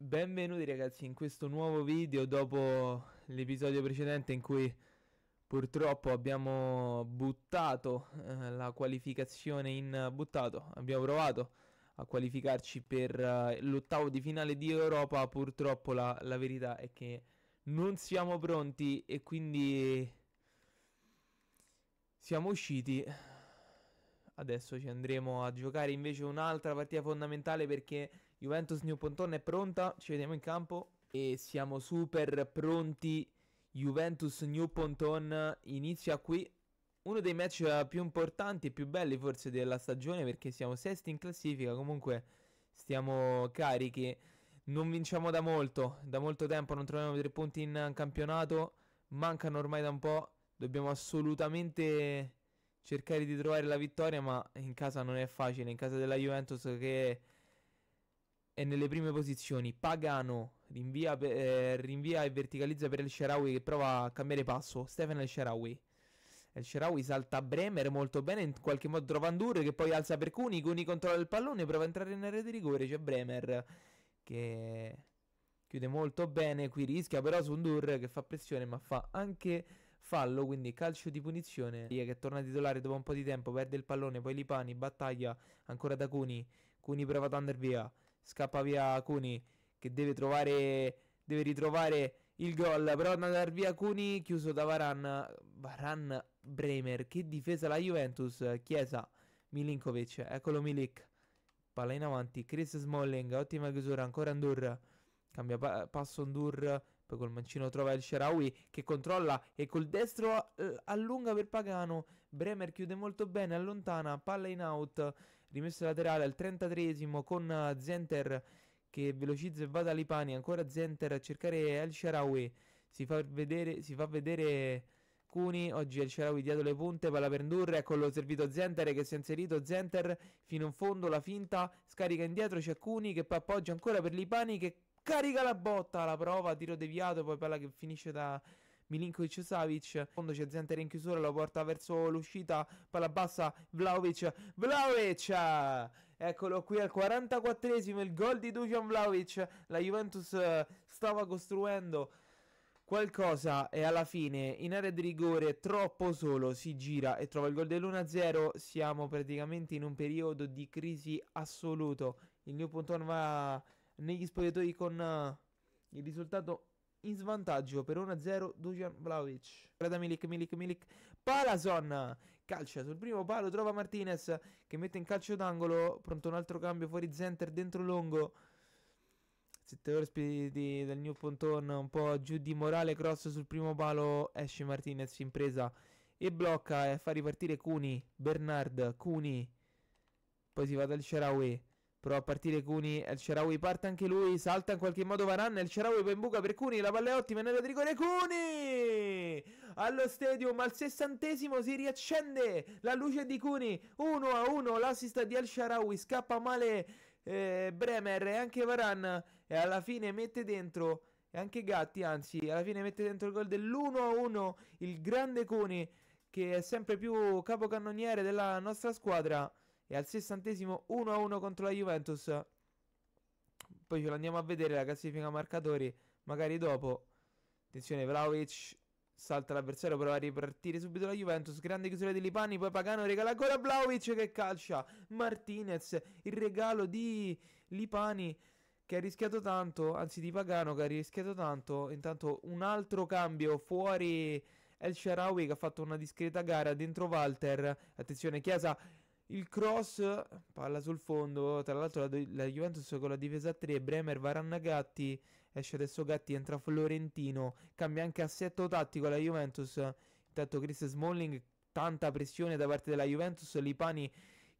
Benvenuti ragazzi in questo nuovo video dopo l'episodio precedente in cui purtroppo abbiamo buttato eh, la qualificazione in buttato, abbiamo provato a qualificarci per eh, l'ottavo di finale di Europa, purtroppo la, la, verità è che non siamo pronti e quindi siamo usciti Adesso ci andremo a giocare invece un'altra partita fondamentale perché Juventus New Ponton è pronta, ci vediamo in campo e siamo super pronti. Juventus New Ponton inizia qui. Uno dei match più importanti e più belli forse della stagione perché siamo sesti in classifica, comunque stiamo carichi. Non vinciamo da molto, da molto tempo non troviamo tre punti in campionato, mancano ormai da un po', dobbiamo assolutamente cercare di trovare la vittoria, ma in casa non è facile, in casa della Juventus che è nelle prime posizioni. Pagano rinvia, eh, rinvia e verticalizza per El Sharawi che prova a cambiare passo. Stefano El Sharawi. El Sharawi salta Bremer molto bene, in qualche modo trova Andur che poi alza per Cuni, Cuni controlla il pallone, prova a entrare in area di rigore, c'è Bremer che chiude molto bene, qui rischia però su Andur che fa pressione ma fa anche fallo, quindi calcio di punizione. Lia che torna titolare dopo un po' di tempo, perde il pallone, poi Lipani, battaglia ancora da Cuni. Cuni prova ad andare via, scappa via Cuni che deve trovare, deve ritrovare il gol, prova ad andare via Cuni, chiuso da Varan, Varan Bremer, che difesa la Juventus, Chiesa, Milinkovic, eccolo Milik. Palla in avanti, Chris Smalling, ottima chiusura, ancora Andur, cambia pa- passo Andur, poi col mancino trova il Sharawi che controlla e col destro eh, allunga per Pagano. Bremer chiude molto bene, allontana, palla in out, Rimessa laterale al 33 con eh, Zenter che velocizza e va da Lipani. Ancora Zenter a cercare El Sharawi. Si fa vedere, si fa vedere Cuni. Oggi El Sharawi dietro le punte, palla per Ndur. eccolo servito Zenter che si è inserito. Zenter fino in fondo, la finta, scarica indietro. C'è Cuni che appoggia ancora per Lipani che carica la botta, la prova, tiro deviato, poi palla che finisce da Milinkovic Savic. Quando c'è Zenter in chiusura, lo porta verso l'uscita. Palla bassa, Vlaovic. Vlaovic! Eccolo qui al 44esimo, il gol di Dujan Vlaovic. La Juventus eh, stava costruendo qualcosa e alla fine in area di rigore troppo solo si gira e trova il gol dell'1-0 siamo praticamente in un periodo di crisi assoluto il mio puntone va negli spogliatoi con uh, il risultato in svantaggio per 1-0 Dujan Vlaovic. Guarda Milik, Milik, Milik. Palason calcia sul primo palo, trova Martinez che mette in calcio d'angolo. Pronto un altro cambio fuori Zenter, dentro Longo. Sette ospiti del New Ponton, un po' giù di morale, cross sul primo palo, esce Martinez in presa e blocca e fa ripartire Cuni, Bernard, Cuni. Poi si va dal Sharawi. Prova a partire Cuni, El Cerawi parte anche lui, salta in qualche modo Varan, El Cerawi poi in buca per Cuni, la palla è ottima, in area di rigore Cuni! Allo stadium, al sessantesimo si riaccende la luce di Cuni, 1 a 1 l'assist di El Cerawi, scappa male eh, Bremer e anche Varan e alla fine mette dentro, e anche Gatti anzi, alla fine mette dentro il gol dell'1 a 1 il grande Cuni che è sempre più capocannoniere della nostra squadra e al sessantesimo 1-1 contro la Juventus. Poi ce l'andiamo a vedere la classifica marcatori. Magari dopo. Attenzione, Vlaovic salta l'avversario, prova a ripartire subito la Juventus, grande chiusura di Lipani, poi Pagano regala ancora Vlaovic che calcia, Martinez, il regalo di Lipani che ha rischiato tanto, anzi di Pagano che ha rischiato tanto, intanto un altro cambio fuori El Sharawi che ha fatto una discreta gara dentro Walter, attenzione Chiesa il cross, palla sul fondo, tra l'altro la, la Juventus con la difesa 3, Bremer, Varanna, Gatti, esce adesso Gatti, entra Florentino, cambia anche assetto tattico la Juventus, intanto Chris Smalling, tanta pressione da parte della Juventus, Lipani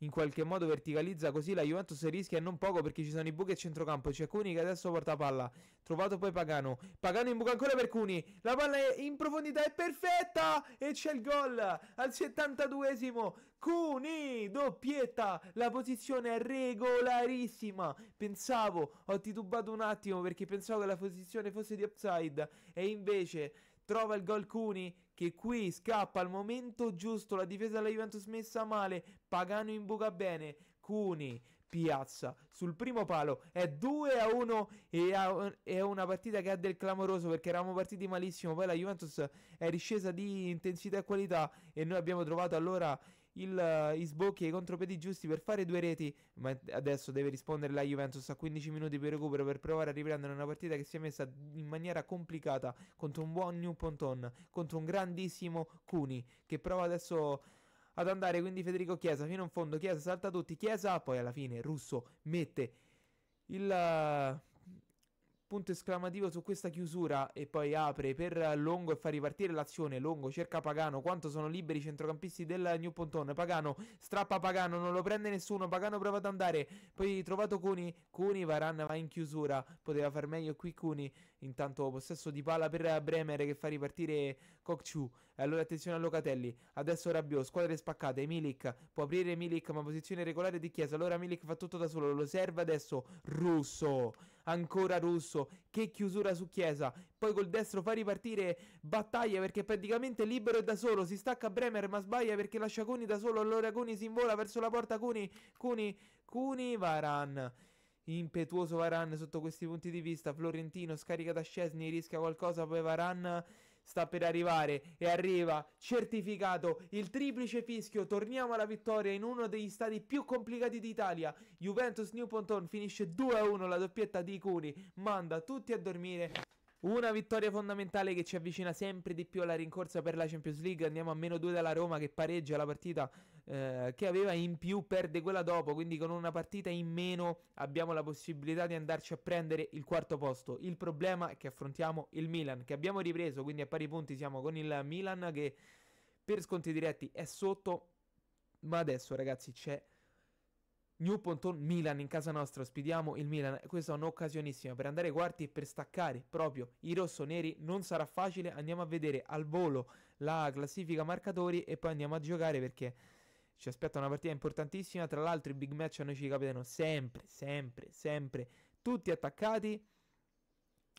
in qualche modo verticalizza così la Juventus rischia non poco perché ci sono i buchi a centrocampo c'è Cuni che adesso porta palla trovato poi Pagano Pagano in buca ancora per Cuni la palla è in profondità è perfetta e c'è il gol al 72esimo Cuni doppietta la posizione è regolarissima pensavo ho titubato un attimo perché pensavo che la posizione fosse di upside e invece trova il gol Cuni che qui scappa al momento giusto, la difesa della Juventus messa male, Pagano in buca bene, Cuni, Piazza sul primo palo, è 2 a 1 e è una partita che ha del clamoroso perché eravamo partiti malissimo, poi la Juventus è riscesa di intensità e qualità e noi abbiamo trovato allora il eh, Isbocchi contro Peti Giusti per fare due reti, ma adesso deve rispondere la Juventus a 15 minuti per recupero per provare a riprendere una partita che si è messa in maniera complicata contro un buon New Ponton, contro un grandissimo Cuni che prova adesso ad andare quindi Federico Chiesa fino in fondo, Chiesa salta tutti, Chiesa poi alla fine Russo mette il eh, punto esclamativo su questa chiusura e poi apre per Longo e fa ripartire l'azione. Longo cerca Pagano, quanto sono liberi i centrocampisti del New Ponton. Pagano strappa Pagano, non lo prende nessuno. Pagano prova ad andare, poi trovato Cuni. Cuni Varan va in chiusura, poteva far meglio qui Cuni. Intanto possesso di palla per Bremer che fa ripartire Kokciu. Allora attenzione a Locatelli, adesso Rabiot, squadre spaccate. Milik può aprire Milik, ma posizione regolare di Chiesa. Allora Milik fa tutto da solo, lo serve adesso Russo ancora Russo, che chiusura su Chiesa, poi col destro fa ripartire Battaglia perché praticamente libero e da solo, si stacca Bremer ma sbaglia perché lascia Cuni da solo, allora Cuni si invola verso la porta Cuni, Cuni, Cuni, Varan impetuoso Varan sotto questi punti di vista. Florentino scarica da Scesni, rischia qualcosa. Poi Varan sta per arrivare e arriva certificato il triplice fischio torniamo alla vittoria in uno degli stadi più complicati d'Italia Juventus New Ponton finisce 2-1 la doppietta di Cuni manda tutti a dormire una vittoria fondamentale che ci avvicina sempre di più alla rincorsa per la Champions League. Andiamo a meno 2 dalla Roma che pareggia la partita eh, che aveva in più, perde quella dopo. Quindi con una partita in meno abbiamo la possibilità di andarci a prendere il quarto posto. Il problema è che affrontiamo il Milan che abbiamo ripreso, quindi a pari punti siamo con il Milan che per sconti diretti è sotto. Ma adesso ragazzi c'è New Ponton Milan in casa nostra ospitiamo il Milan questa è un'occasionissima per andare ai quarti e per staccare proprio i rossoneri non sarà facile andiamo a vedere al volo la classifica marcatori e poi andiamo a giocare perché ci aspetta una partita importantissima tra l'altro i big match a noi ci capitano sempre sempre sempre tutti attaccati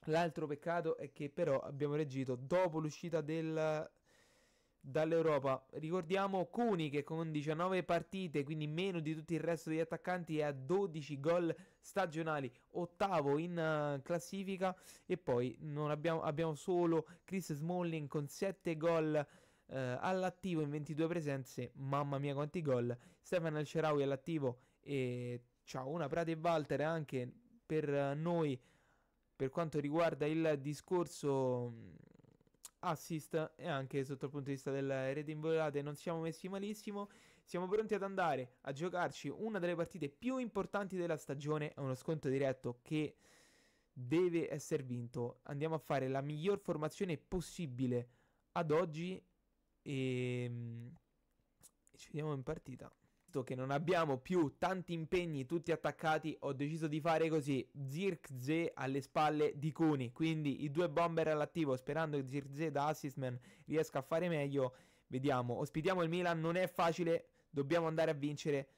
l'altro peccato è che però abbiamo reggito dopo l'uscita del dall'Europa. Ricordiamo Cuni che con 19 partite, quindi meno di tutto il resto degli attaccanti, è a 12 gol stagionali, ottavo in uh, classifica e poi abbiamo, abbiamo, solo Chris Smalling con 7 gol uh, all'attivo in 22 presenze, mamma mia quanti gol. Stefano Alcerawi all'attivo e ciao, una Prate e Walter anche per uh, noi per quanto riguarda il discorso mm, assist e anche sotto il punto di vista delle reti involate non siamo messi malissimo siamo pronti ad andare a giocarci una delle partite più importanti della stagione è uno sconto diretto che deve essere vinto andiamo a fare la miglior formazione possibile ad oggi ehm, e ci vediamo in partita Visto che non abbiamo più tanti impegni tutti attaccati, ho deciso di fare così, Zirkze alle spalle di Cuni, quindi i due bomber all'attivo, sperando che Zirkze da assistman riesca a fare meglio, vediamo, ospitiamo il Milan, non è facile, dobbiamo andare a vincere,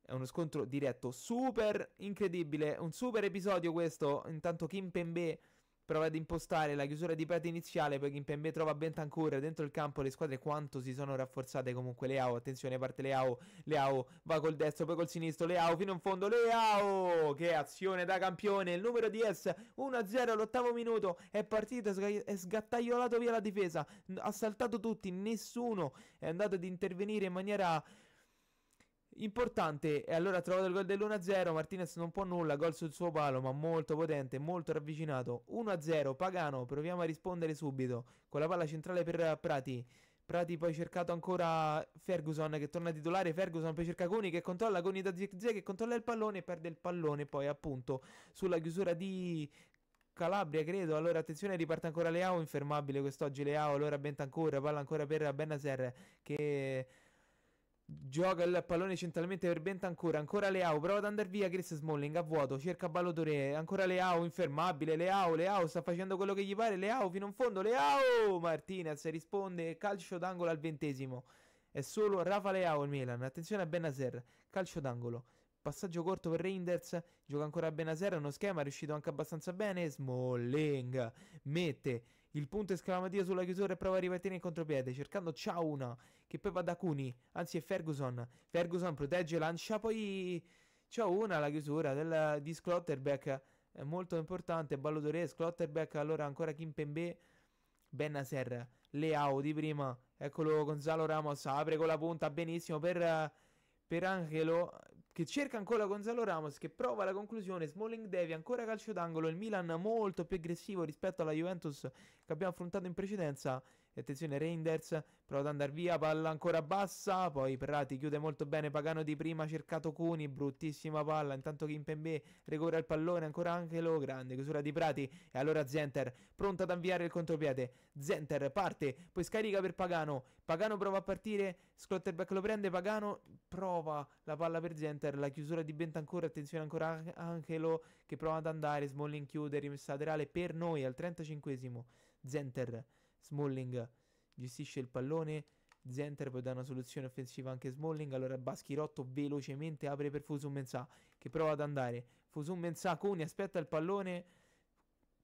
è uno scontro diretto super incredibile, un super episodio questo, intanto Kim Pembe prova ad impostare la chiusura di prete iniziale poi Kimpembe trova Bentancur dentro il campo le squadre quanto si sono rafforzate comunque Leao attenzione parte Leao Leao va col destro poi col sinistro Leao fino in fondo Leao che azione da campione il numero 10 1-0 l'ottavo minuto è partito è sgattaiolato via la difesa ha saltato tutti nessuno è andato ad intervenire in maniera importante. E allora ha trovato il gol dell'1-0. Martinez non può nulla. Gol sul suo palo, ma molto potente, molto ravvicinato. 1-0. Pagano, proviamo a rispondere subito. Con la palla centrale per Prati. Prati poi cercato ancora Ferguson che torna titolare, Ferguson poi cerca Coni che controlla, Coni da Zia che controlla il pallone e perde il pallone poi appunto sulla chiusura di Calabria credo, allora attenzione riparte ancora Leao, infermabile quest'oggi Leao, allora Bentancur, palla ancora per Benaser che Gioca il pallone centralmente per Benta ancora. Ancora Leao. Prova ad andare via. Chris Smalling a vuoto. Cerca Ballotore. Ancora Leao. Infermabile. Leao. Leao sta facendo quello che gli pare. Leao fino in fondo. Leao. Martinez risponde. Calcio d'angolo al ventesimo. È solo Rafa Leao il Milan. Attenzione a Benazer. Calcio d'angolo. Passaggio corto per Reinders. Gioca ancora Benazer. Uno schema. È riuscito anche abbastanza bene. Smalling mette il punto esclamativo sulla chiusura e prova a ripartire in contropiede, cercando Ciauna, che poi va da Cuni, anzi è Ferguson. Ferguson protegge, lancia poi Ciauna la chiusura del, di Sclotterbeck. è molto importante, Ballo Ballodore, Sclotterbeck. allora ancora Kimpembe, Benaser, Leao di prima, eccolo Gonzalo Ramos, apre con la punta, benissimo per, per Angelo, che cerca ancora Gonzalo Ramos che prova la conclusione, Smalling Devi ancora calcio d'angolo, il Milan molto più aggressivo rispetto alla Juventus che abbiamo affrontato in precedenza attenzione Reinders, prova ad andare via, palla ancora bassa, poi Prati chiude molto bene, Pagano di prima, cercato Cuni, bruttissima palla, intanto Kimpembe recupera il pallone, ancora Angelo, grande chiusura di Prati, e allora Zenter, pronto ad avviare il contropiede, Zenter parte, poi scarica per Pagano, Pagano prova a partire, Schlotterbeck lo prende, Pagano prova la palla per Zenter, la chiusura di Bentancur, attenzione ancora Angelo che prova ad andare, Smalling chiude, rimessa laterale per noi al 35esimo, Zenter Smalling gestisce il pallone. Zenter poi dà una soluzione offensiva anche Smalling. Allora Baschirotto velocemente apre per Fusum Mensah che prova ad andare. Fusum Mensah, Cuni aspetta il pallone.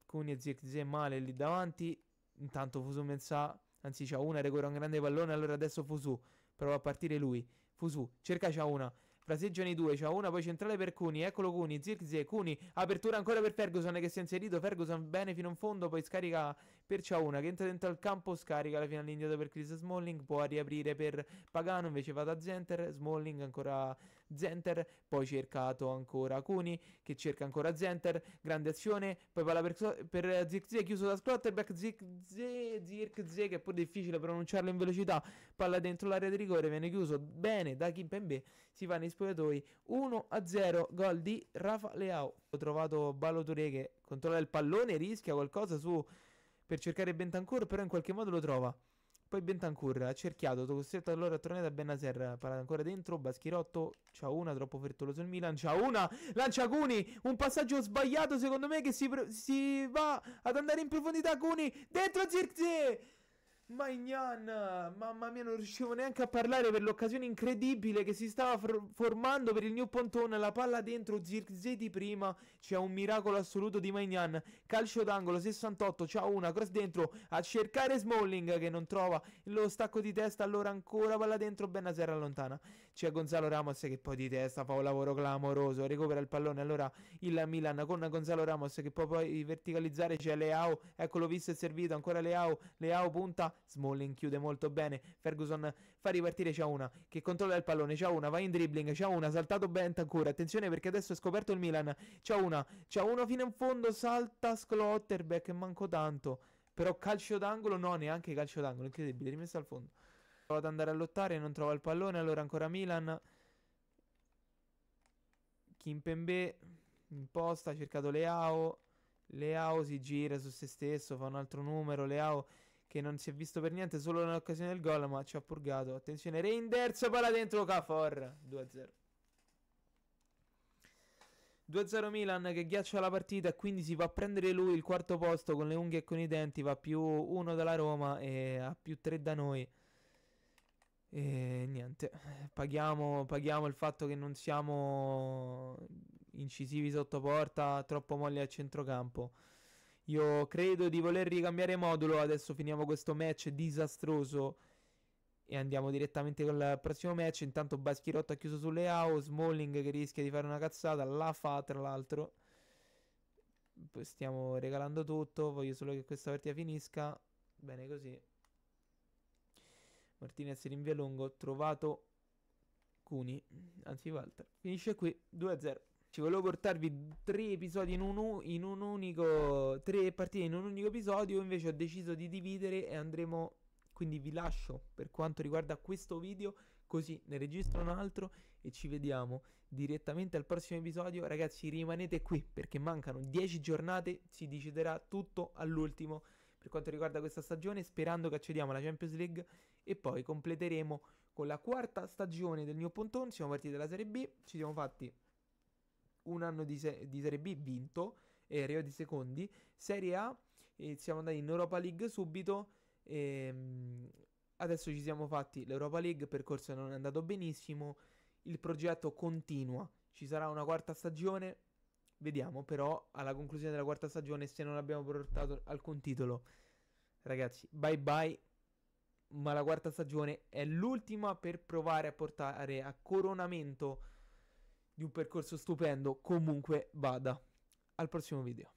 Cuni e Zirkzee male lì davanti. Intanto Fusum Mensah, anzi c'ha una, recupera un grande pallone. Allora adesso Fusu prova a partire lui. Fusu cerca c'ha una, fraseggiano i due, c'è una poi centrale per Cuni, eccolo Cuni, Zirkzee, Cuni, apertura ancora per Ferguson che si è inserito, Ferguson bene fino in fondo, poi scarica per Ciauna che entra dentro al campo, scarica la finale indietro per Chris Smalling, può riaprire per Pagano, invece va da Zenter, Smalling ancora Zenter, poi cercato ancora Cuni che cerca ancora Zenter, grande azione, poi palla per, per Zirkzee chiuso da Schlotterbeck, Zirkzee, Zirkzee che è pure difficile pronunciarlo in velocità, palla dentro l'area di rigore, viene chiuso bene da Kimpembe, si va nei spogliatoi 1-0, gol di Rafa Leao. Ho trovato Baloture che controlla il pallone, rischia qualcosa su per cercare Bentancur, però in qualche modo lo trova. Poi Bentancur ha cerchiato, costretto allora a tornare da Bennaser. Parata ancora dentro, Baschirotto. C'ha una, troppo frettoloso il Milan. C'ha una, lancia Cuni. Un passaggio sbagliato secondo me che si, si va ad andare in profondità Cuni. Dentro Zirkzee. Maignan, mamma mia, non riuscivo neanche a parlare per l'occasione incredibile che si stava for- formando per il New Pontone. La palla dentro, Zirkzee di prima. C'è un miracolo assoluto di Maignan. Calcio d'angolo 68, c'ha una, cross dentro a cercare Smalling che non trova lo stacco di testa. Allora ancora palla dentro, Benazer allontana c'è Gonzalo Ramos che poi di testa fa un lavoro clamoroso, recupera il pallone, allora il Milan con Gonzalo Ramos che può poi verticalizzare, c'è Leao, eccolo visto e servito, ancora Leao, Leao punta, Smalling chiude molto bene, Ferguson fa ripartire c'è una che controlla il pallone, c'è una, va in dribbling, c'è una, saltato Bent ancora, attenzione perché adesso è scoperto il Milan, c'è una, c'è uno fino in fondo, salta Schlotterbeck, manco tanto. Però calcio d'angolo, no, neanche calcio d'angolo, incredibile, rimesso al fondo prova ad andare a lottare, non trova il pallone, allora ancora Milan. Kimpembe imposta, ha cercato Leao. Leao si gira su se stesso, fa un altro numero. Leao che non si è visto per niente solo nell'occasione del gol, ma ci ha purgato. Attenzione, Reinders, palla dentro Cafor 2-0. 2-0 Milan che ghiaccia la partita e quindi si va a prendere lui il quarto posto con le unghie e con i denti, va più 1 dalla Roma e a più 3 da noi. E niente, paghiamo, paghiamo, il fatto che non siamo incisivi sotto porta, troppo molli a centrocampo. Io credo di voler ricambiare modulo, adesso finiamo questo match disastroso e andiamo direttamente col prossimo match. Intanto Baschirotto ha chiuso sulle AO, Smalling che rischia di fare una cazzata, la fa tra l'altro. Stiamo regalando tutto, voglio solo che questa partita finisca. Bene così. Martinez rinvia lungo, trovato Cuni, anzi Walter. Finisce qui, 2-0. Ci volevo portarvi tre episodi in un, in un unico... tre partite in un unico episodio, invece ho deciso di dividere e andremo... Quindi vi lascio per quanto riguarda questo video, così ne registro un altro e ci vediamo direttamente al prossimo episodio. Ragazzi rimanete qui perché mancano 10 giornate, si deciderà tutto all'ultimo per quanto riguarda questa stagione, sperando che accediamo alla Champions League e poi completeremo con la quarta stagione del mio Ponton, siamo partiti dalla Serie B, ci siamo fatti un anno di, se- di Serie B vinto, e Rio di secondi, Serie A, eh, siamo andati in Europa League subito, ehm, adesso ci siamo fatti l'Europa League, il percorso non è andato benissimo, il progetto continua, ci sarà una quarta stagione, vediamo però alla conclusione della quarta stagione se non abbiamo portato alcun titolo. Ragazzi, bye bye ma la quarta stagione è l'ultima per provare a portare a coronamento di un percorso stupendo, comunque vada. Al prossimo video.